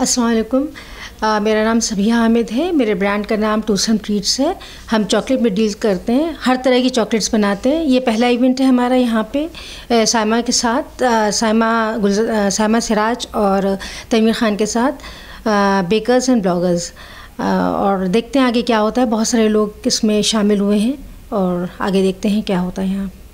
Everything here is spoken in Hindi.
असलकुम मेरा नाम सभिया हामिद है मेरे ब्रांड का नाम टूसन ट्रीट्स है हम चॉकलेट में डील करते हैं हर तरह की चॉकलेट्स बनाते हैं ये पहला इवेंट है हमारा यहाँ पे सायमा के साथ सायमा गुल सामा सिराज और तमीर ख़ान के साथ बेकर्स एंड ब्लॉगर्स और देखते हैं आगे क्या होता है बहुत सारे लोग इसमें शामिल हुए हैं और आगे देखते हैं क्या होता है यहाँ